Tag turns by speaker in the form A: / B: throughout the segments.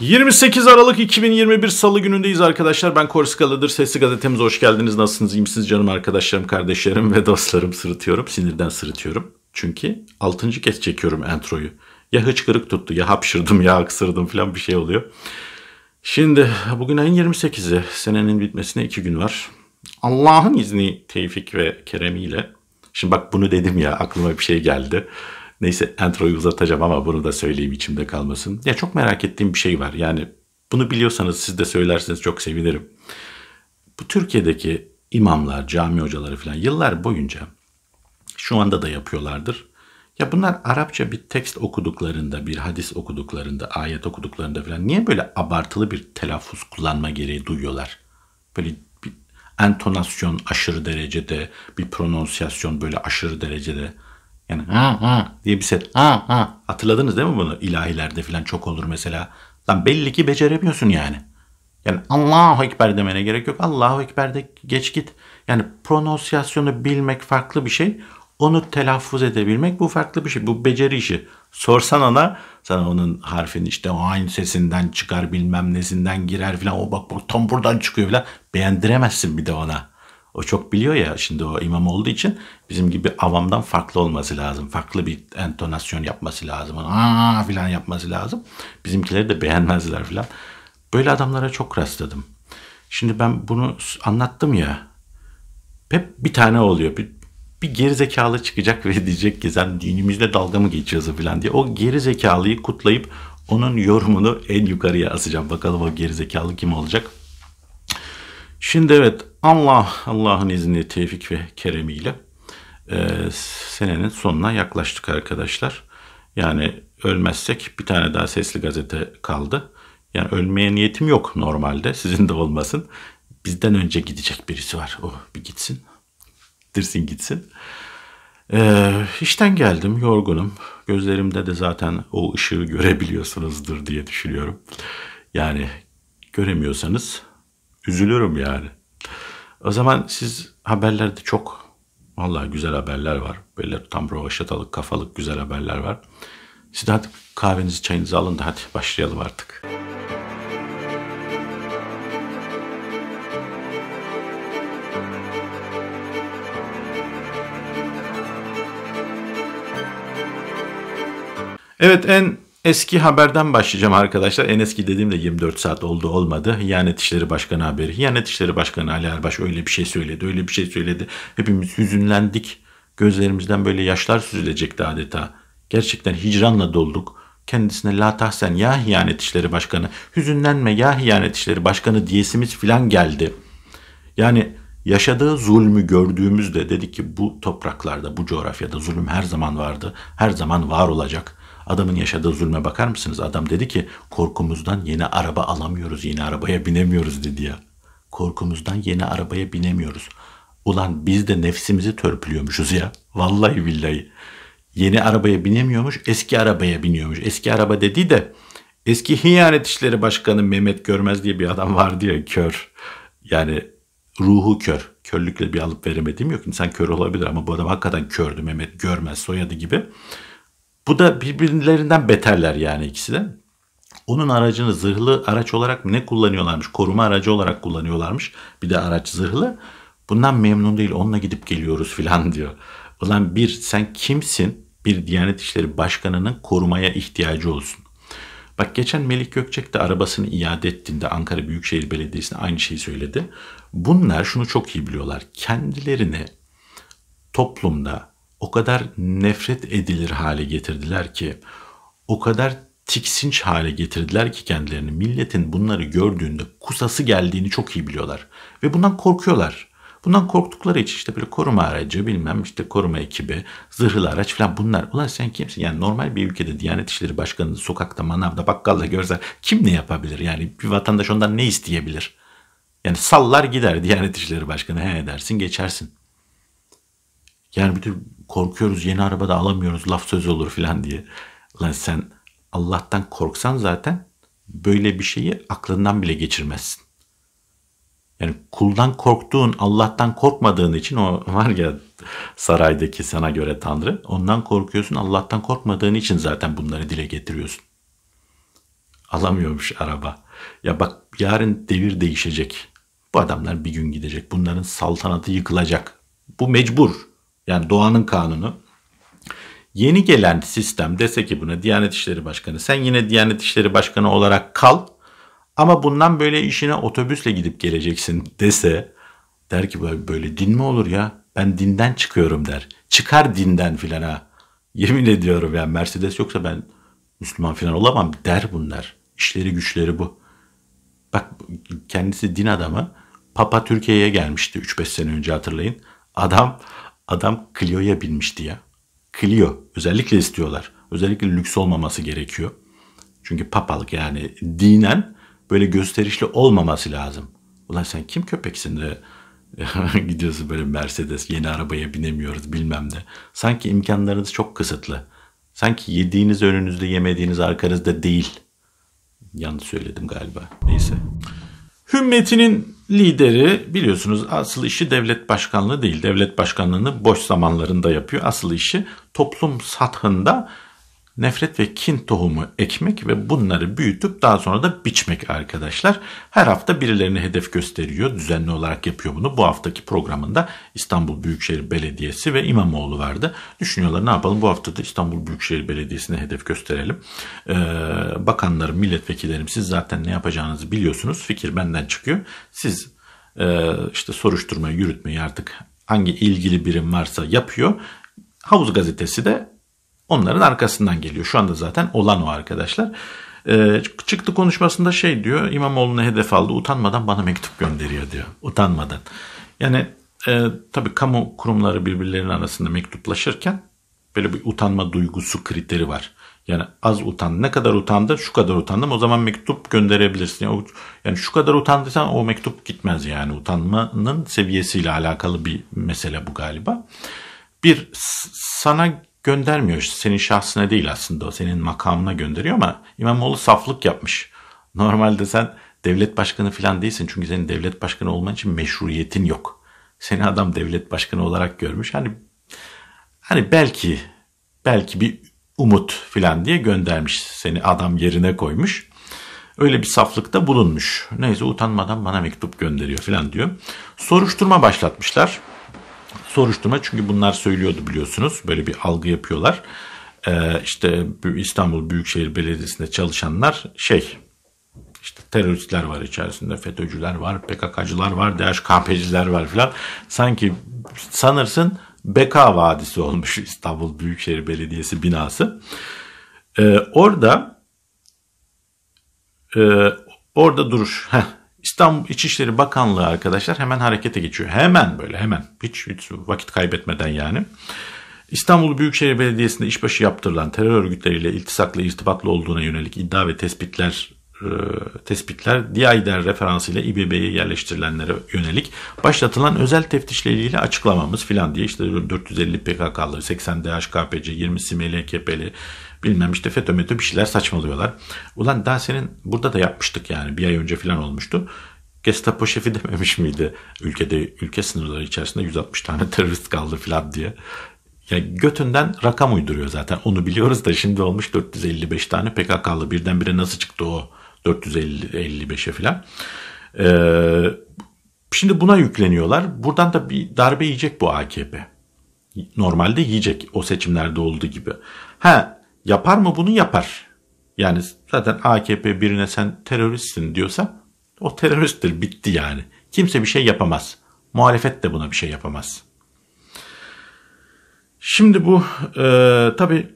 A: 28 Aralık 2021 Salı günündeyiz arkadaşlar. Ben Korskalı'dır. Sesli Gazetemiz hoş geldiniz. Nasılsınız? İyi misiniz canım arkadaşlarım, kardeşlerim ve dostlarım? Sırıtıyorum. Sinirden sırıtıyorum. Çünkü 6. kez çekiyorum entroyu. Ya hıçkırık tuttu ya hapşırdım ya aksırdım falan bir şey oluyor. Şimdi bugün ayın 28'i. Senenin bitmesine 2 gün var. Allah'ın izni, tevfik ve keremiyle. Şimdi bak bunu dedim ya aklıma bir şey geldi. Neyse entroyu uzatacağım ama bunu da söyleyeyim içimde kalmasın. Ya çok merak ettiğim bir şey var. Yani bunu biliyorsanız siz de söylerseniz çok sevinirim. Bu Türkiye'deki imamlar, cami hocaları falan yıllar boyunca şu anda da yapıyorlardır. Ya bunlar Arapça bir tekst okuduklarında, bir hadis okuduklarında, ayet okuduklarında falan niye böyle abartılı bir telaffuz kullanma gereği duyuyorlar? Böyle bir entonasyon aşırı derecede, bir pronsiyasyon böyle aşırı derecede. Yani ha ha diye bir set. Ha ha. Hatırladınız değil mi bunu? İlahilerde falan çok olur mesela. Lan belli ki beceremiyorsun yani. Yani Allahu Ekber demene gerek yok. Allahu Ekber de geç git. Yani prononsiyasyonu bilmek farklı bir şey. Onu telaffuz edebilmek bu farklı bir şey. Bu beceri işi. Sorsan ona sana onun harfin işte o aynı sesinden çıkar bilmem nesinden girer filan. O bak bu tam buradan çıkıyor filan. Beğendiremezsin bir de ona. O çok biliyor ya şimdi o imam olduğu için bizim gibi avamdan farklı olması lazım. Farklı bir entonasyon yapması lazım. Aa filan yapması lazım. Bizimkileri de beğenmezler filan. Böyle adamlara çok rastladım. Şimdi ben bunu anlattım ya. Hep bir tane oluyor. Bir, bir geri zekalı çıkacak ve diyecek ki sen dinimizle dalga mı geçiyoruz filan diye. O geri zekalıyı kutlayıp onun yorumunu en yukarıya asacağım. Bakalım o geri zekalı kim olacak. Şimdi evet Allah Allah'ın izniyle tevfik ve keremiyle e, senenin sonuna yaklaştık arkadaşlar. Yani ölmezsek bir tane daha sesli gazete kaldı. Yani ölmeye niyetim yok normalde. Sizin de olmasın. Bizden önce gidecek birisi var. O oh, bir gitsin. Dirsin gitsin. Ee, işten geldim, yorgunum. Gözlerimde de zaten o ışığı görebiliyorsunuzdur diye düşünüyorum. Yani göremiyorsanız üzülürüm yani. O zaman siz haberlerde çok vallahi güzel haberler var. Böyle tam rovaşatalık kafalık güzel haberler var. Siz de hadi kahvenizi çayınızı alın da hadi başlayalım artık. Evet en Eski haberden başlayacağım arkadaşlar. En eski dediğimde 24 saat oldu olmadı. Hiyanet İşleri Başkanı haberi. Hiyanet İşleri Başkanı Ali Erbaş öyle bir şey söyledi, öyle bir şey söyledi. Hepimiz hüzünlendik. Gözlerimizden böyle yaşlar süzülecekti adeta. Gerçekten hicranla dolduk. Kendisine la tahsen ya Hiyanet İşleri Başkanı, hüzünlenme ya Hiyanet İşleri Başkanı diyesimiz filan geldi. Yani yaşadığı zulmü gördüğümüzde dedik ki bu topraklarda, bu coğrafyada zulüm her zaman vardı, her zaman var olacak.'' Adamın yaşadığı zulme bakar mısınız? Adam dedi ki korkumuzdan yeni araba alamıyoruz, yeni arabaya binemiyoruz dedi ya. Korkumuzdan yeni arabaya binemiyoruz. Ulan biz de nefsimizi törpülüyormuşuz ya. Vallahi billahi. Yeni arabaya binemiyormuş, eski arabaya biniyormuş. Eski araba dedi de eski Hiyanet İşleri Başkanı Mehmet Görmez diye bir adam vardı ya kör. Yani ruhu kör. Körlükle bir alıp veremediğim yok. İnsan kör olabilir ama bu adam hakikaten kördü Mehmet Görmez soyadı gibi. Bu da birbirlerinden beterler yani ikisi de. Onun aracını zırhlı araç olarak ne kullanıyorlarmış? Koruma aracı olarak kullanıyorlarmış. Bir de araç zırhlı. Bundan memnun değil. Onunla gidip geliyoruz filan diyor. Ulan bir sen kimsin? Bir Diyanet İşleri Başkanı'nın korumaya ihtiyacı olsun. Bak geçen Melik Gökçek de arabasını iade ettiğinde Ankara Büyükşehir Belediyesi'ne aynı şeyi söyledi. Bunlar şunu çok iyi biliyorlar. Kendilerini toplumda o kadar nefret edilir hale getirdiler ki, o kadar tiksinç hale getirdiler ki kendilerini milletin bunları gördüğünde kusası geldiğini çok iyi biliyorlar. Ve bundan korkuyorlar. Bundan korktukları için işte böyle koruma aracı bilmem işte koruma ekibi, zırhlı araç falan bunlar. Ulan sen kimsin? Yani normal bir ülkede Diyanet İşleri Başkanı sokakta, manavda, bakkalda görse kim ne yapabilir? Yani bir vatandaş ondan ne isteyebilir? Yani sallar gider Diyanet İşleri Başkanı he dersin geçersin. Yani bütün korkuyoruz yeni araba da alamıyoruz laf söz olur filan diye. Lan sen Allah'tan korksan zaten böyle bir şeyi aklından bile geçirmezsin. Yani kuldan korktuğun, Allah'tan korkmadığın için o var ya saraydaki sana göre Tanrı. Ondan korkuyorsun, Allah'tan korkmadığın için zaten bunları dile getiriyorsun. Alamıyormuş araba. Ya bak yarın devir değişecek. Bu adamlar bir gün gidecek. Bunların saltanatı yıkılacak. Bu mecbur. Yani doğanın kanunu. Yeni gelen sistem dese ki buna Diyanet İşleri Başkanı sen yine Diyanet İşleri Başkanı olarak kal ama bundan böyle işine otobüsle gidip geleceksin dese der ki böyle din mi olur ya ben dinden çıkıyorum der. Çıkar dinden filan ha. Yemin ediyorum yani Mercedes yoksa ben Müslüman filan olamam der bunlar. İşleri güçleri bu. Bak kendisi din adamı. Papa Türkiye'ye gelmişti 3-5 sene önce hatırlayın. Adam Adam Clio'ya binmişti ya. Clio özellikle istiyorlar. Özellikle lüks olmaması gerekiyor. Çünkü papalık yani dinen böyle gösterişli olmaması lazım. Ulan sen kim köpeksin de gidiyorsun böyle Mercedes yeni arabaya binemiyoruz bilmem de. Sanki imkanlarınız çok kısıtlı. Sanki yediğiniz önünüzde yemediğiniz arkanızda değil. Yanlış söyledim galiba. Neyse. Hümmetinin lideri biliyorsunuz asıl işi devlet başkanlığı değil. Devlet başkanlığını boş zamanlarında yapıyor. Asıl işi toplum sathında nefret ve kin tohumu ekmek ve bunları büyütüp daha sonra da biçmek arkadaşlar. Her hafta birilerini hedef gösteriyor. Düzenli olarak yapıyor bunu. Bu haftaki programında İstanbul Büyükşehir Belediyesi ve İmamoğlu vardı. Düşünüyorlar ne yapalım bu hafta da İstanbul Büyükşehir Belediyesi'ne hedef gösterelim. Ee, bakanlarım, milletvekillerim siz zaten ne yapacağınızı biliyorsunuz. Fikir benden çıkıyor. Siz e, işte soruşturmayı yürütmeyi artık hangi ilgili birim varsa yapıyor. Havuz gazetesi de Onların arkasından geliyor. Şu anda zaten olan o arkadaşlar. E, çıktı konuşmasında şey diyor İmamoğlu'na hedef aldı utanmadan bana mektup gönderiyor diyor. Utanmadan. Yani e, tabii kamu kurumları birbirlerinin arasında mektuplaşırken böyle bir utanma duygusu kriteri var. Yani az utan. Ne kadar utandı? Şu kadar utandım. O zaman mektup gönderebilirsin. yani şu kadar utandıysan o mektup gitmez yani. Utanmanın seviyesiyle alakalı bir mesele bu galiba. Bir sana göndermiyor. Senin şahsına değil aslında o senin makamına gönderiyor ama İmamoğlu saflık yapmış. Normalde sen devlet başkanı falan değilsin. Çünkü senin devlet başkanı olman için meşruiyetin yok. Seni adam devlet başkanı olarak görmüş. Hani hani belki belki bir umut falan diye göndermiş. Seni adam yerine koymuş. Öyle bir saflıkta bulunmuş. Neyse utanmadan bana mektup gönderiyor falan diyor. Soruşturma başlatmışlar soruşturma çünkü bunlar söylüyordu biliyorsunuz böyle bir algı yapıyorlar. Ee, işte İstanbul Büyükşehir Belediyesi'nde çalışanlar şey işte teröristler var içerisinde, FETÖ'cüler var, PKK'cılar var, DHKP'ciler var filan. Sanki sanırsın Beka Vadisi olmuş İstanbul Büyükşehir Belediyesi binası. Ee, orada e, orada duruş. Heh, İstanbul İçişleri Bakanlığı arkadaşlar hemen harekete geçiyor. Hemen böyle hemen hiç, hiç vakit kaybetmeden yani. İstanbul Büyükşehir Belediyesi'nde işbaşı yaptırılan terör örgütleriyle iltisaklı irtibatlı olduğuna yönelik iddia ve tespitler e, tespitler DİAİDER referansıyla İBB'ye yerleştirilenlere yönelik başlatılan özel teftişleriyle açıklamamız filan diye işte 450 PKK'lı, 80 DHKPC, 20 MLKP'li bilmem işte FETÖ METÖ bir şeyler saçmalıyorlar. Ulan daha senin burada da yapmıştık yani bir ay önce filan olmuştu. Gestapo şefi dememiş miydi ülkede ülke sınırları içerisinde 160 tane terörist kaldı filan diye. Ya götünden rakam uyduruyor zaten onu biliyoruz da şimdi olmuş 455 tane PKK'lı birdenbire nasıl çıktı o 450-55'e falan. Ee, şimdi buna yükleniyorlar. Buradan da bir darbe yiyecek bu AKP. Normalde yiyecek o seçimlerde olduğu gibi. Ha yapar mı bunu yapar. Yani zaten AKP birine sen teröristsin diyorsa o teröristtir bitti yani. Kimse bir şey yapamaz. Muhalefet de buna bir şey yapamaz. Şimdi bu e, tabi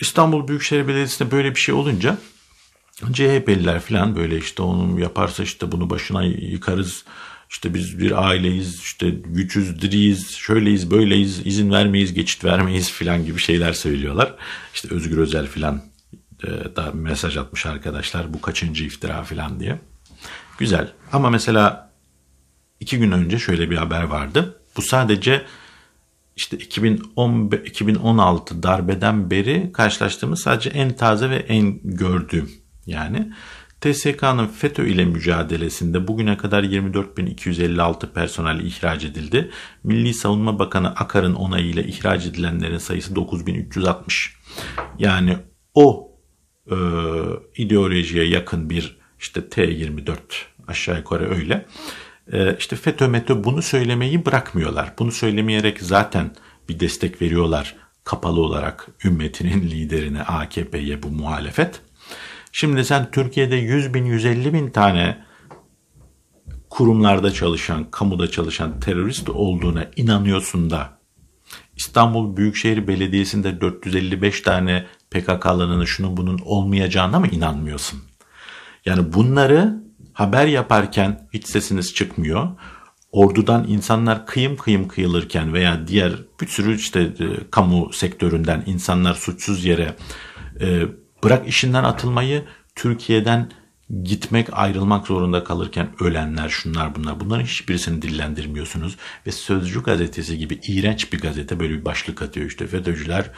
A: İstanbul Büyükşehir Belediyesi'nde böyle bir şey olunca CHP'liler falan böyle işte onu yaparsa işte bunu başına yıkarız. İşte biz bir aileyiz, işte güçüz, diriyiz, şöyleyiz, böyleyiz, izin vermeyiz, geçit vermeyiz filan gibi şeyler söylüyorlar. İşte Özgür Özel filan e, da mesaj atmış arkadaşlar bu kaçıncı iftira filan diye. Güzel ama mesela iki gün önce şöyle bir haber vardı. Bu sadece işte 2010, 2016 darbeden beri karşılaştığımız sadece en taze ve en gördüğüm yani TSK'nın FETÖ ile mücadelesinde bugüne kadar 24.256 personel ihraç edildi. Milli Savunma Bakanı Akar'ın onayıyla ihraç edilenlerin sayısı 9.360. Yani o e, ideolojiye yakın bir işte T24 aşağı yukarı öyle. E, işte FETÖ METÖ bunu söylemeyi bırakmıyorlar. Bunu söylemeyerek zaten bir destek veriyorlar kapalı olarak ümmetinin liderine AKP'ye bu muhalefet. Şimdi sen Türkiye'de 100 bin, 150 bin tane kurumlarda çalışan, kamuda çalışan terörist olduğuna inanıyorsun da İstanbul Büyükşehir Belediyesi'nde 455 tane PKK'lının şunun bunun olmayacağına mı inanmıyorsun? Yani bunları haber yaparken hiç sesiniz çıkmıyor. Ordudan insanlar kıyım kıyım kıyılırken veya diğer bir sürü işte e, kamu sektöründen insanlar suçsuz yere e, Bırak işinden atılmayı, Türkiye'den gitmek, ayrılmak zorunda kalırken ölenler, şunlar bunlar. Bunların hiçbirisini dillendirmiyorsunuz. Ve Sözcü gazetesi gibi iğrenç bir gazete böyle bir başlık atıyor işte. FETÖ'cüler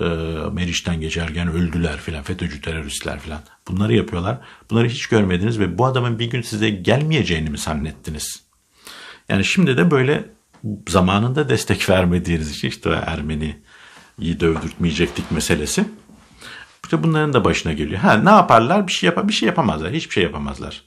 A: e, Meriç'ten geçerken öldüler filan. FETÖ'cü teröristler filan. Bunları yapıyorlar. Bunları hiç görmediniz ve bu adamın bir gün size gelmeyeceğini mi zannettiniz? Yani şimdi de böyle zamanında destek vermediğiniz için işte Ermeni'yi dövdürtmeyecektik meselesi işte bunların da başına geliyor. Ha ne yaparlar? Bir şey yapar, bir şey yapamazlar. Hiçbir şey yapamazlar.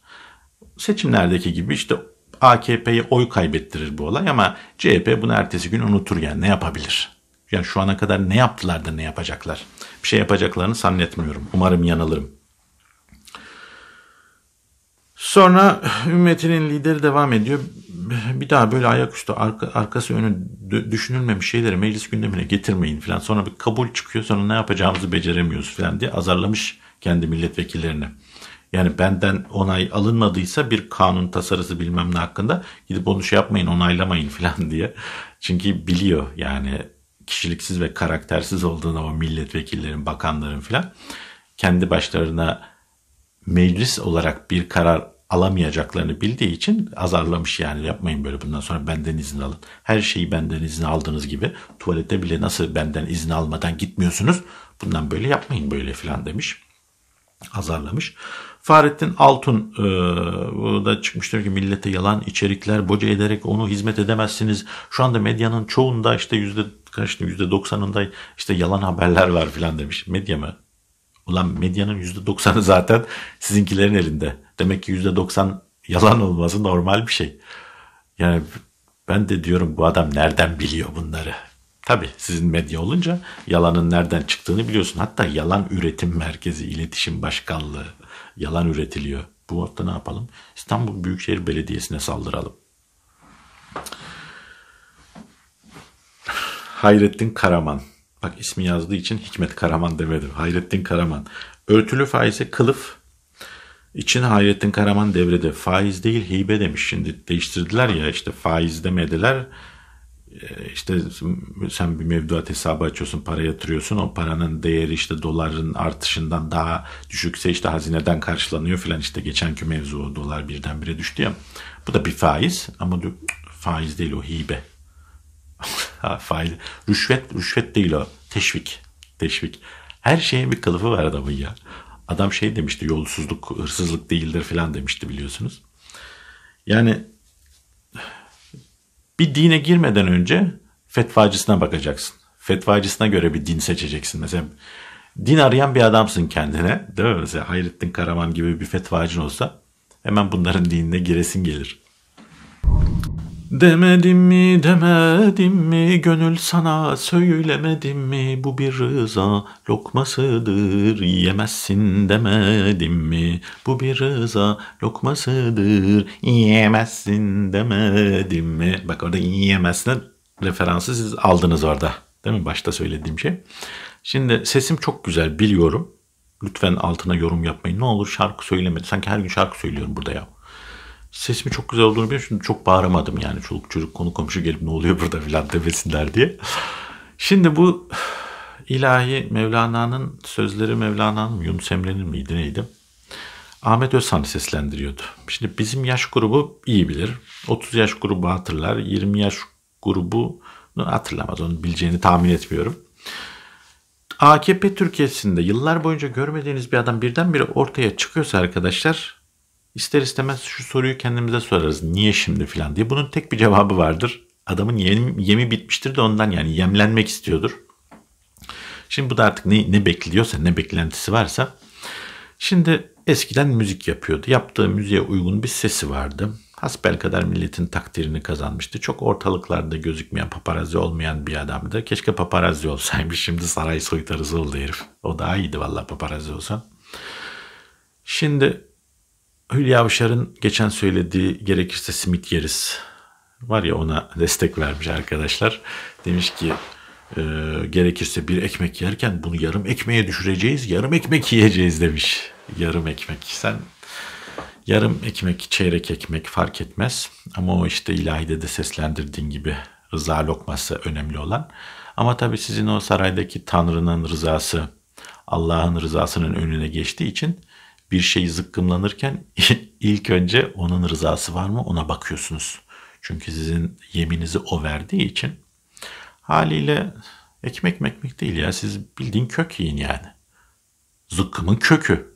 A: Seçimlerdeki gibi işte AKP'ye oy kaybettirir bu olay ama CHP bunu ertesi gün unutur yani ne yapabilir? Yani şu ana kadar ne yaptılar da ne yapacaklar? Bir şey yapacaklarını zannetmiyorum. Umarım yanılırım. Sonra ümmetinin lideri devam ediyor bir daha böyle ayaküstü arka, arkası önü düşünülmemiş şeyleri meclis gündemine getirmeyin falan. Sonra bir kabul çıkıyor sonra ne yapacağımızı beceremiyoruz falan diye azarlamış kendi milletvekillerini. Yani benden onay alınmadıysa bir kanun tasarısı bilmem ne hakkında gidip onu şey yapmayın onaylamayın falan diye. Çünkü biliyor yani kişiliksiz ve karaktersiz olduğunu o milletvekillerin, bakanların falan. Kendi başlarına meclis olarak bir karar alamayacaklarını bildiği için azarlamış yani yapmayın böyle bundan sonra benden izin alın. Her şeyi benden izin aldığınız gibi tuvalete bile nasıl benden izin almadan gitmiyorsunuz bundan böyle yapmayın böyle filan demiş. Azarlamış. Fahrettin Altun e, bu da çıkmıştır ki millete yalan içerikler boca ederek onu hizmet edemezsiniz. Şu anda medyanın çoğunda işte yüzde kaçtı yüzde doksanında işte yalan haberler var filan demiş. Medya mı? Ulan medyanın %90'ı zaten sizinkilerin elinde. Demek ki %90 yalan olması normal bir şey. Yani ben de diyorum bu adam nereden biliyor bunları? Tabi sizin medya olunca yalanın nereden çıktığını biliyorsun. Hatta yalan üretim merkezi, iletişim başkanlığı yalan üretiliyor. Bu hafta ne yapalım? İstanbul Büyükşehir Belediyesi'ne saldıralım. Hayrettin Karaman Bak ismi yazdığı için Hikmet Karaman demedim. Hayrettin Karaman. Örtülü faize kılıf için Hayrettin Karaman devrede. Faiz değil hibe demiş. Şimdi değiştirdiler ya işte faiz demediler. Ee, işte sen bir mevduat hesabı açıyorsun, para yatırıyorsun. O paranın değeri işte doların artışından daha düşükse işte hazineden karşılanıyor filan. işte geçenki mevzu o dolar birdenbire düştü ya. Bu da bir faiz ama faiz değil o hibe faili. Rüşvet, rüşvet değil o. Teşvik, teşvik. Her şeye bir kılıfı var adamın ya. Adam şey demişti yolsuzluk, hırsızlık değildir falan demişti biliyorsunuz. Yani bir dine girmeden önce fetvacısına bakacaksın. Fetvacısına göre bir din seçeceksin. Mesela din arayan bir adamsın kendine. Değil mi? Mesela Hayrettin Karaman gibi bir fetvacın olsa hemen bunların dinine giresin gelir. Demedim mi demedim mi gönül sana söylemedim mi bu bir rıza lokmasıdır yemezsin demedim mi bu bir rıza lokmasıdır yemezsin demedim mi bak orada yemezsin referansı siz aldınız orada değil mi başta söylediğim şey şimdi sesim çok güzel biliyorum lütfen altına yorum yapmayın ne olur şarkı söylemedi sanki her gün şarkı söylüyorum burada ya sesimi çok güzel olduğunu biliyorum. Şimdi çok bağıramadım yani çoluk çocuk konu komşu gelip ne oluyor burada filan demesinler diye. Şimdi bu ilahi Mevlana'nın sözleri Mevlana'nın Yunus Emre'nin miydi neydi? Ahmet Özhan seslendiriyordu. Şimdi bizim yaş grubu iyi bilir. 30 yaş grubu hatırlar. 20 yaş grubunu hatırlamaz. Onu bileceğini tahmin etmiyorum. AKP Türkiye'sinde yıllar boyunca görmediğiniz bir adam birdenbire ortaya çıkıyorsa arkadaşlar İster istemez şu soruyu kendimize sorarız. Niye şimdi filan diye. Bunun tek bir cevabı vardır. Adamın yemi, yemi bitmiştir de ondan yani yemlenmek istiyordur. Şimdi bu da artık ne, ne bekliyorsa, ne beklentisi varsa. Şimdi eskiden müzik yapıyordu. Yaptığı müziğe uygun bir sesi vardı. Hasbel kadar milletin takdirini kazanmıştı. Çok ortalıklarda gözükmeyen, paparazzi olmayan bir adamdı. Keşke paparazzi olsaymış. Şimdi saray soytarısı oldu herif. O daha iyiydi vallahi paparazzi olsa. Şimdi Hülya Avşar'ın geçen söylediği gerekirse simit yeriz var ya ona destek vermiş arkadaşlar. Demiş ki e, gerekirse bir ekmek yerken bunu yarım ekmeğe düşüreceğiz, yarım ekmek yiyeceğiz demiş. Yarım ekmek. Sen yarım ekmek, çeyrek ekmek fark etmez. Ama o işte ilahide de seslendirdiğin gibi rıza lokması önemli olan. Ama tabii sizin o saraydaki Tanrı'nın rızası, Allah'ın rızasının önüne geçtiği için bir şey zıkkımlanırken ilk önce onun rızası var mı ona bakıyorsunuz. Çünkü sizin yeminizi o verdiği için haliyle ekmek mekmek değil ya siz bildiğin kök yiyin yani. Zıkkımın kökü.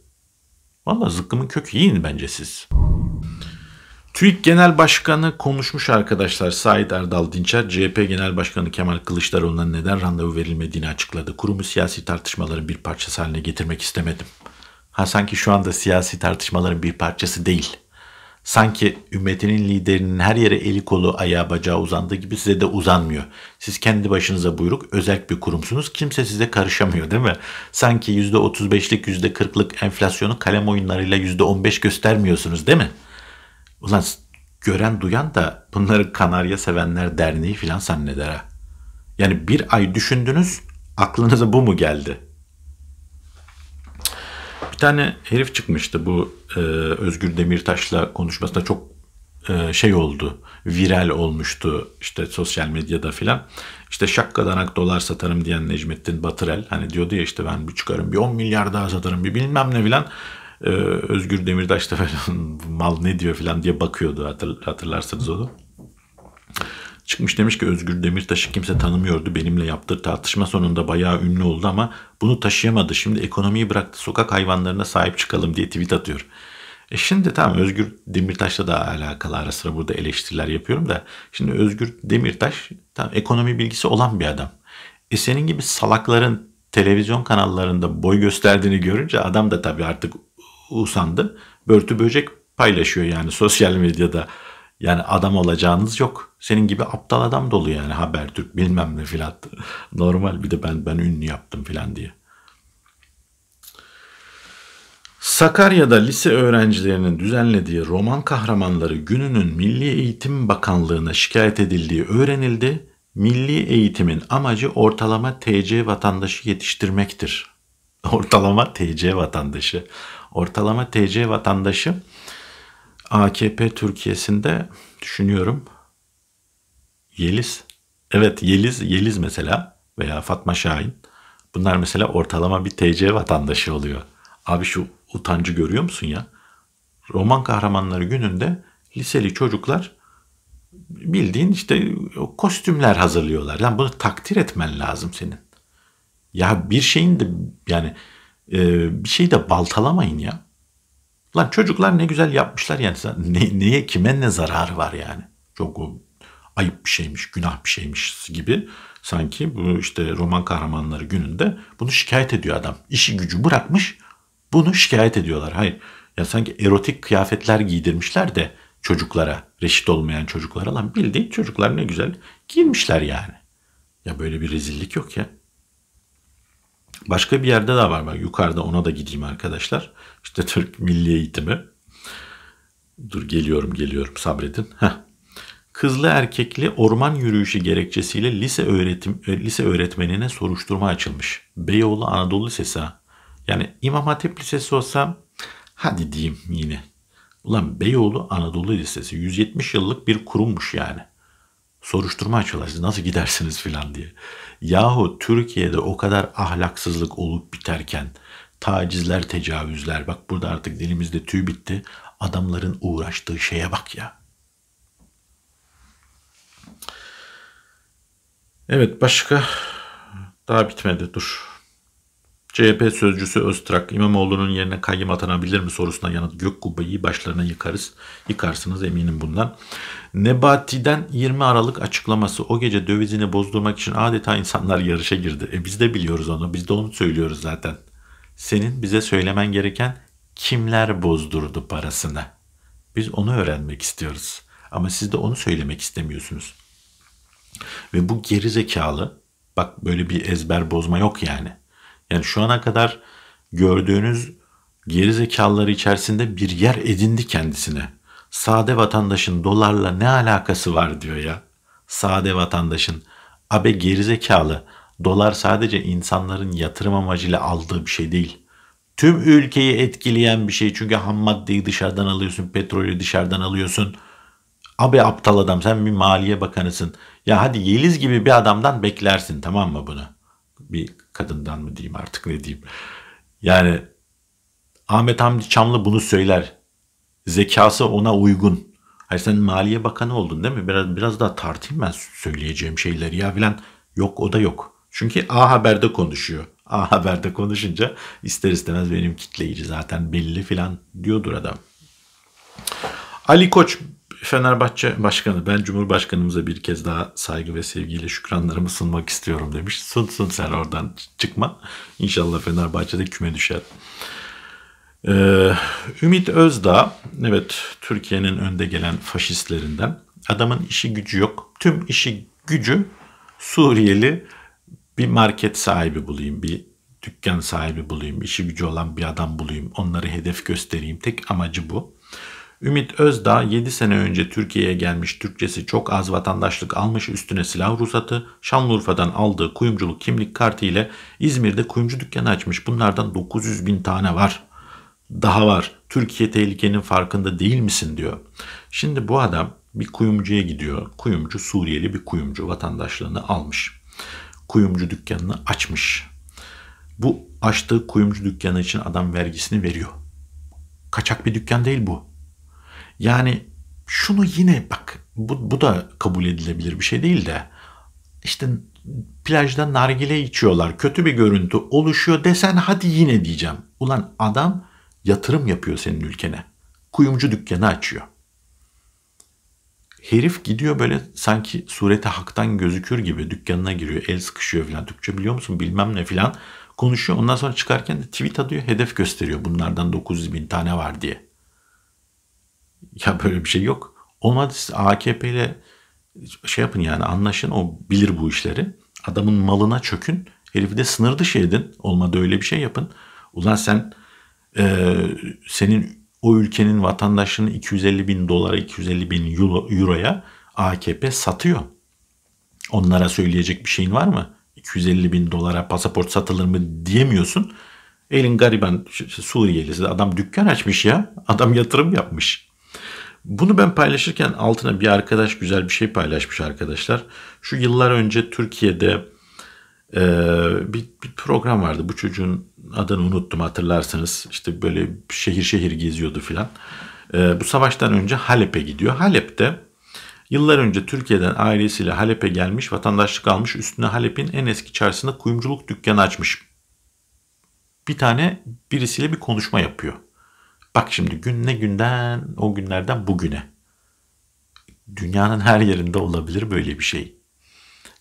A: Valla zıkkımın kökü yiyin bence siz. TÜİK Genel Başkanı konuşmuş arkadaşlar. Said Erdal Dinçer, CHP Genel Başkanı Kemal Kılıçdaroğlu'na neden randevu verilmediğini açıkladı. Kurumu siyasi tartışmaların bir parçası haline getirmek istemedim. Ha sanki şu anda siyasi tartışmaların bir parçası değil. Sanki ümmetinin liderinin her yere eli kolu ayağı bacağı uzandığı gibi size de uzanmıyor. Siz kendi başınıza buyruk özel bir kurumsunuz. Kimse size karışamıyor değil mi? Sanki %35'lik %40'lık enflasyonu kalem oyunlarıyla %15 göstermiyorsunuz değil mi? Ulan gören duyan da bunları Kanarya Sevenler Derneği filan zanneder ha. Yani bir ay düşündünüz aklınıza bu mu geldi? bir tane herif çıkmıştı bu e, Özgür Demirtaş'la konuşmasında çok e, şey oldu. Viral olmuştu işte sosyal medyada filan. İşte şakkadanak dolar satarım diyen Necmettin Batırel. Hani diyordu ya işte ben bir çıkarım bir 10 milyar daha satarım bir bilmem ne filan. Ee, Özgür Demirtaş da falan mal ne diyor filan diye bakıyordu hatır, hatırlarsanız onu. Çıkmış demiş ki Özgür Demirtaş'ı kimse tanımıyordu. Benimle yaptığı tartışma sonunda bayağı ünlü oldu ama bunu taşıyamadı. Şimdi ekonomiyi bıraktı sokak hayvanlarına sahip çıkalım diye tweet atıyor. E şimdi tamam Özgür Demirtaş'la da alakalı ara sıra burada eleştiriler yapıyorum da. Şimdi Özgür Demirtaş tam ekonomi bilgisi olan bir adam. E senin gibi salakların televizyon kanallarında boy gösterdiğini görünce adam da tabii artık usandı. Börtü böcek paylaşıyor yani sosyal medyada yani adam olacağınız yok. Senin gibi aptal adam dolu yani haber Türk bilmem ne filan. Normal bir de ben ben ünlü yaptım filan diye. Sakarya'da lise öğrencilerinin düzenlediği roman kahramanları gününün Milli Eğitim Bakanlığı'na şikayet edildiği öğrenildi. Milli eğitimin amacı ortalama TC vatandaşı yetiştirmektir. Ortalama TC vatandaşı. Ortalama TC vatandaşı AKP Türkiye'sinde düşünüyorum. Yeliz. Evet Yeliz, Yeliz mesela veya Fatma Şahin. Bunlar mesela ortalama bir TC vatandaşı oluyor. Abi şu utancı görüyor musun ya? Roman kahramanları gününde liseli çocuklar bildiğin işte kostümler hazırlıyorlar. Yani bunu takdir etmen lazım senin. Ya bir şeyin de yani e, bir şeyi de baltalamayın ya. Lan çocuklar ne güzel yapmışlar yani. Ne, neye kime ne zararı var yani? Çok ayıp bir şeymiş, günah bir şeymiş gibi. Sanki bu işte roman kahramanları gününde bunu şikayet ediyor adam. İşi gücü bırakmış bunu şikayet ediyorlar. Hayır ya sanki erotik kıyafetler giydirmişler de çocuklara, reşit olmayan çocuklara. Lan bildiğin çocuklar ne güzel giymişler yani. Ya böyle bir rezillik yok ya. Başka bir yerde daha var. Bak yukarıda ona da gideyim arkadaşlar. İşte Türk milli eğitimi. Dur geliyorum geliyorum sabredin. Heh. Kızlı erkekli orman yürüyüşü gerekçesiyle lise öğretim e, lise öğretmenine soruşturma açılmış. Beyoğlu Anadolu Lisesi Yani İmam Hatip Lisesi olsa hadi diyeyim yine. Ulan Beyoğlu Anadolu Lisesi 170 yıllık bir kurummuş yani. Soruşturma açılır nasıl gidersiniz filan diye. Yahu Türkiye'de o kadar ahlaksızlık olup biterken Tacizler, tecavüzler. Bak burada artık dilimizde tüy bitti. Adamların uğraştığı şeye bak ya. Evet başka daha bitmedi dur. CHP sözcüsü Öztrak İmamoğlu'nun yerine kayyım atanabilir mi sorusuna yanıt gök kubbeyi başlarına yıkarız. Yıkarsınız eminim bundan. Nebati'den 20 Aralık açıklaması o gece dövizini bozdurmak için adeta insanlar yarışa girdi. E biz de biliyoruz onu biz de onu söylüyoruz zaten senin bize söylemen gereken kimler bozdurdu parasını? Biz onu öğrenmek istiyoruz. Ama siz de onu söylemek istemiyorsunuz. Ve bu geri zekalı bak böyle bir ezber bozma yok yani. Yani şu ana kadar gördüğünüz geri zekalıları içerisinde bir yer edindi kendisine. Sade vatandaşın dolarla ne alakası var diyor ya. Sade vatandaşın. Abe gerizekalı Dolar sadece insanların yatırım amacıyla aldığı bir şey değil. Tüm ülkeyi etkileyen bir şey. Çünkü ham maddeyi dışarıdan alıyorsun, petrolü dışarıdan alıyorsun. Abi aptal adam sen bir maliye bakanısın. Ya hadi Yeliz gibi bir adamdan beklersin tamam mı bunu? Bir kadından mı diyeyim artık ne diyeyim. Yani Ahmet Hamdi Çamlı bunu söyler. Zekası ona uygun. Hayır sen Maliye Bakanı oldun değil mi? Biraz biraz daha tartayım ben söyleyeceğim şeyleri ya filan. Yok o da yok. Çünkü A Haber'de konuşuyor. A Haber'de konuşunca ister istemez benim kitleyici zaten belli filan diyordur adam. Ali Koç Fenerbahçe Başkanı ben Cumhurbaşkanımıza bir kez daha saygı ve sevgiyle şükranlarımı sunmak istiyorum demiş. Sun sun sen oradan çıkma. İnşallah Fenerbahçe'de küme düşer. Ee, Ümit Özdağ evet Türkiye'nin önde gelen faşistlerinden. Adamın işi gücü yok. Tüm işi gücü Suriyeli bir market sahibi bulayım, bir dükkan sahibi bulayım, işi gücü olan bir adam bulayım, onları hedef göstereyim. Tek amacı bu. Ümit Özdağ 7 sene önce Türkiye'ye gelmiş Türkçesi çok az vatandaşlık almış üstüne silah ruhsatı, Şanlıurfa'dan aldığı kuyumculuk kimlik kartı ile İzmir'de kuyumcu dükkanı açmış. Bunlardan 900 bin tane var. Daha var. Türkiye tehlikenin farkında değil misin diyor. Şimdi bu adam bir kuyumcuya gidiyor. Kuyumcu Suriyeli bir kuyumcu vatandaşlığını almış kuyumcu dükkanını açmış. Bu açtığı kuyumcu dükkanı için adam vergisini veriyor. Kaçak bir dükkan değil bu. Yani şunu yine bak bu, bu da kabul edilebilir bir şey değil de işte plajda nargile içiyorlar kötü bir görüntü oluşuyor desen hadi yine diyeceğim. Ulan adam yatırım yapıyor senin ülkene. Kuyumcu dükkanı açıyor. Herif gidiyor böyle sanki surete haktan gözükür gibi dükkanına giriyor. El sıkışıyor falan. Türkçe biliyor musun bilmem ne falan konuşuyor. Ondan sonra çıkarken de tweet atıyor. Hedef gösteriyor. Bunlardan 900 bin tane var diye. Ya böyle bir şey yok. Olmadı siz AKP ile şey yapın yani anlaşın. O bilir bu işleri. Adamın malına çökün. Herifi de sınır dışı edin. Olmadı öyle bir şey yapın. Ulan sen e, senin o ülkenin vatandaşını 250 bin dolara, 250 bin euro, euroya AKP satıyor. Onlara söyleyecek bir şeyin var mı? 250 bin dolara pasaport satılır mı diyemiyorsun. Elin gariban Suriyelisi adam dükkan açmış ya. Adam yatırım yapmış. Bunu ben paylaşırken altına bir arkadaş güzel bir şey paylaşmış arkadaşlar. Şu yıllar önce Türkiye'de e, bir, bir program vardı. Bu çocuğun adını unuttum hatırlarsınız. İşte böyle şehir şehir geziyordu filan. E, bu savaştan önce Halep'e gidiyor. Halep'te yıllar önce Türkiye'den ailesiyle Halep'e gelmiş, vatandaşlık almış. Üstüne Halep'in en eski çarşısında kuyumculuk dükkanı açmış. Bir tane birisiyle bir konuşma yapıyor. Bak şimdi gün ne günden o günlerden bugüne. Dünyanın her yerinde olabilir böyle bir şey.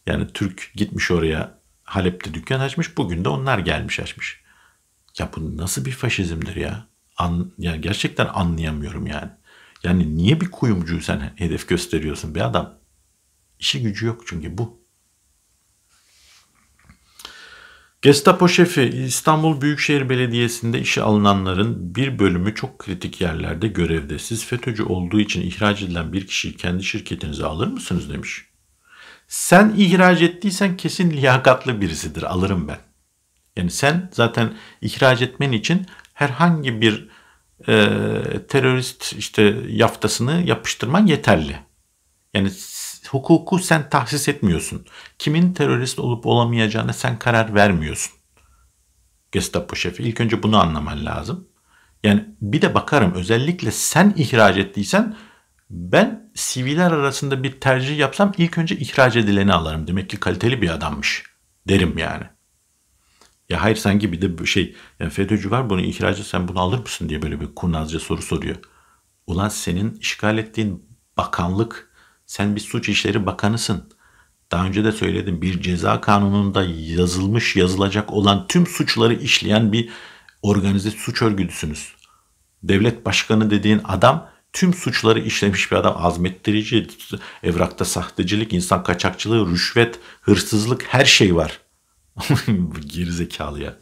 A: Yani Türk gitmiş oraya Halep'te dükkan açmış. Bugün de onlar gelmiş açmış. Ya bu nasıl bir faşizmdir ya? An, yani gerçekten anlayamıyorum yani. Yani niye bir kuyumcuyu sen hedef gösteriyorsun bir adam? İşi gücü yok çünkü bu. Gestapo şefi İstanbul Büyükşehir Belediyesi'nde işe alınanların bir bölümü çok kritik yerlerde görevde. Siz FETÖ'cü olduğu için ihraç edilen bir kişiyi kendi şirketinize alır mısınız demiş. Sen ihraç ettiysen kesin liyakatlı birisidir alırım ben. Yani sen zaten ihraç etmen için herhangi bir e, terörist işte yaftasını yapıştırman yeterli. Yani hukuku sen tahsis etmiyorsun. Kimin terörist olup olamayacağına sen karar vermiyorsun. Gestapo şefi ilk önce bunu anlaman lazım. Yani bir de bakarım özellikle sen ihraç ettiysen ben siviller arasında bir tercih yapsam ilk önce ihraç edileni alırım. Demek ki kaliteli bir adammış derim yani. Ya hayır sanki bir de şey yani FETÖ'cü var bunu ihracı sen bunu alır mısın diye böyle bir kurnazca soru soruyor. Ulan senin işgal ettiğin bakanlık sen bir suç işleri bakanısın. Daha önce de söyledim bir ceza kanununda yazılmış yazılacak olan tüm suçları işleyen bir organize suç örgütüsünüz. Devlet başkanı dediğin adam tüm suçları işlemiş bir adam azmettirici, evrakta sahtecilik, insan kaçakçılığı, rüşvet, hırsızlık her şey var. Gerizekalı ya.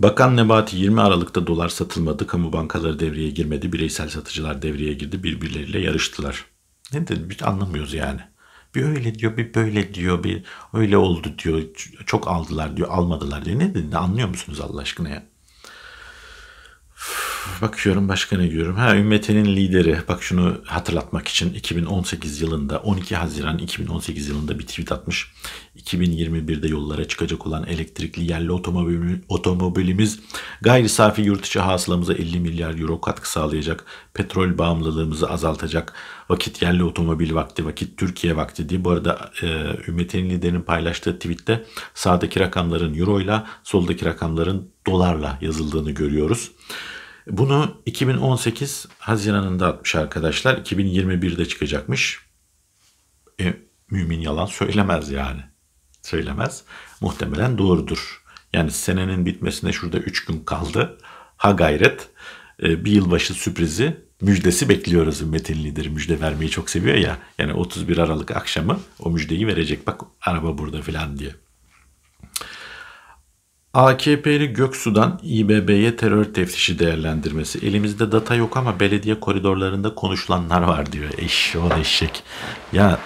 A: Bakan Nebati 20 Aralık'ta dolar satılmadı. Kamu bankaları devreye girmedi. Bireysel satıcılar devreye girdi. Birbirleriyle yarıştılar. Ne dedi? Biz anlamıyoruz yani. Bir öyle diyor, bir böyle diyor, bir öyle oldu diyor. Çok aldılar diyor, almadılar diyor. Ne dedi? Anlıyor musunuz Allah aşkına ya? Üf bakıyorum başka ne diyorum. Ha Ümmete'nin lideri bak şunu hatırlatmak için 2018 yılında 12 Haziran 2018 yılında bir tweet atmış. 2021'de yollara çıkacak olan elektrikli yerli otomobilimiz, otomobilimiz gayri safi yurt içi hasılamıza 50 milyar euro katkı sağlayacak. Petrol bağımlılığımızı azaltacak. Vakit yerli otomobil vakti, vakit Türkiye vakti diye. Bu arada e, Ümmete'nin liderinin paylaştığı tweette sağdaki rakamların euro ile soldaki rakamların dolarla yazıldığını görüyoruz. Bunu 2018 Haziran'ında atmış arkadaşlar. 2021'de çıkacakmış. E, mümin yalan söylemez yani. Söylemez. Muhtemelen doğrudur. Yani senenin bitmesine şurada 3 gün kaldı. Ha gayret. E, bir yılbaşı sürprizi müjdesi bekliyoruz ümmetin lideri. Müjde vermeyi çok seviyor ya. Yani 31 Aralık akşamı o müjdeyi verecek. Bak araba burada falan diye. AKP'li Göksu'dan İBB'ye terör teftişi değerlendirmesi. Elimizde data yok ama belediye koridorlarında konuşulanlar var diyor. Eşşi o eşek. Ya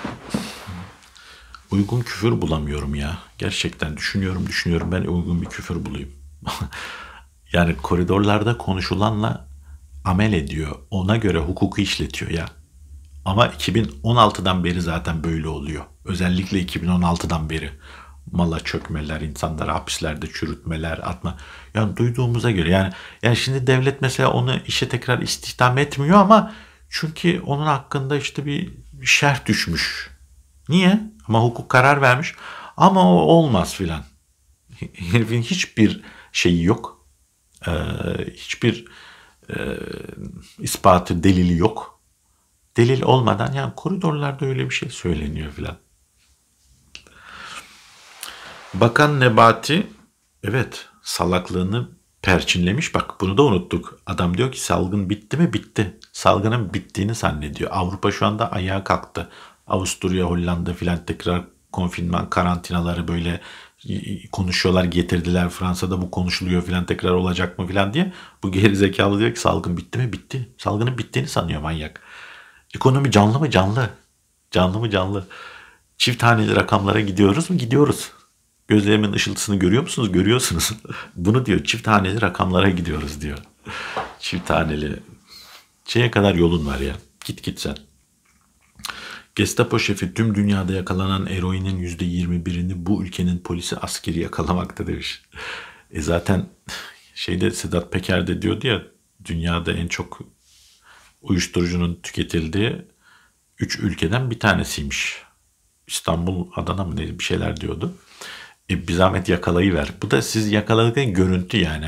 A: uygun küfür bulamıyorum ya. Gerçekten düşünüyorum düşünüyorum ben uygun bir küfür bulayım. yani koridorlarda konuşulanla amel ediyor. Ona göre hukuku işletiyor ya. Ama 2016'dan beri zaten böyle oluyor. Özellikle 2016'dan beri mala çökmeler, insanları hapislerde çürütmeler, atma. Yani duyduğumuza göre yani yani şimdi devlet mesela onu işe tekrar istihdam etmiyor ama çünkü onun hakkında işte bir şerh düşmüş. Niye? Ama hukuk karar vermiş. Ama o olmaz filan. Herifin hiçbir şeyi yok. Ee, hiçbir e, ispatı, delili yok. Delil olmadan yani koridorlarda öyle bir şey söyleniyor filan. Bakan Nebati evet salaklığını perçinlemiş. Bak bunu da unuttuk. Adam diyor ki salgın bitti mi? Bitti. Salgının bittiğini zannediyor. Avrupa şu anda ayağa kalktı. Avusturya, Hollanda filan tekrar konfinman, karantinaları böyle konuşuyorlar getirdiler Fransa'da bu konuşuluyor filan tekrar olacak mı filan diye. Bu geri zekalı diyor ki salgın bitti mi? Bitti. Salgının bittiğini sanıyor manyak. Ekonomi canlı mı? Canlı. Canlı mı? Canlı. Çift haneli rakamlara gidiyoruz mu? Gidiyoruz. Gözlerimin ışıltısını görüyor musunuz? Görüyorsunuz. Bunu diyor çift haneli rakamlara gidiyoruz diyor. Çift haneli. Şeye kadar yolun var ya. Git git sen. Gestapo şefi tüm dünyada yakalanan eroinin %21'ini bu ülkenin polisi askeri yakalamakta demiş. E zaten şeyde Sedat Peker de diyordu ya dünyada en çok uyuşturucunun tüketildiği 3 ülkeden bir tanesiymiş. İstanbul, Adana mı neydi bir şeyler diyordu. E, bir zahmet yakalayıver. Bu da siz yakaladıkların görüntü yani.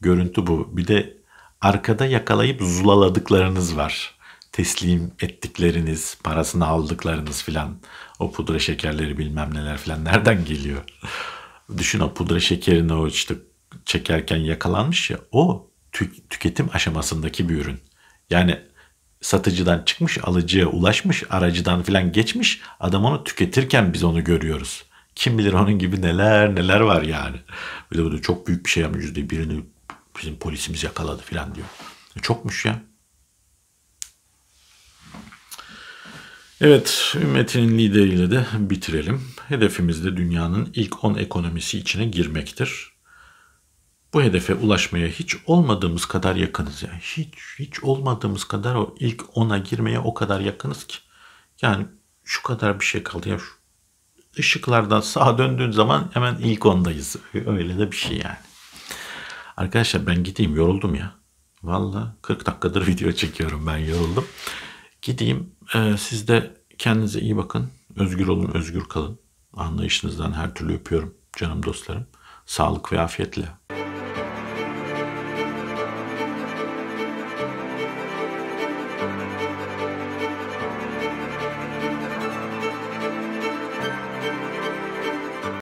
A: Görüntü bu. Bir de arkada yakalayıp zulaladıklarınız var. Teslim ettikleriniz, parasını aldıklarınız filan. O pudra şekerleri bilmem neler filan nereden geliyor? Düşün o pudra şekerini o işte çekerken yakalanmış ya o tü- tüketim aşamasındaki bir ürün. Yani satıcıdan çıkmış alıcıya ulaşmış aracıdan filan geçmiş adam onu tüketirken biz onu görüyoruz. Kim bilir onun gibi neler neler var yani. Böyle böyle çok büyük bir şey ama birini bizim polisimiz yakaladı filan diyor. E, çokmuş ya. Evet, ümmetinin lideriyle de bitirelim. Hedefimiz de dünyanın ilk 10 ekonomisi içine girmektir. Bu hedefe ulaşmaya hiç olmadığımız kadar yakınız. Yani hiç hiç olmadığımız kadar o ilk 10'a girmeye o kadar yakınız ki. Yani şu kadar bir şey kaldı ya şu ışıklardan sağa döndüğün zaman hemen ilk ondayız. Öyle de bir şey yani. Arkadaşlar ben gideyim yoruldum ya. Valla 40 dakikadır video çekiyorum ben yoruldum. Gideyim. Ee, siz de kendinize iyi bakın. Özgür olun, özgür kalın. Anlayışınızdan her türlü öpüyorum canım dostlarım. Sağlık ve afiyetle.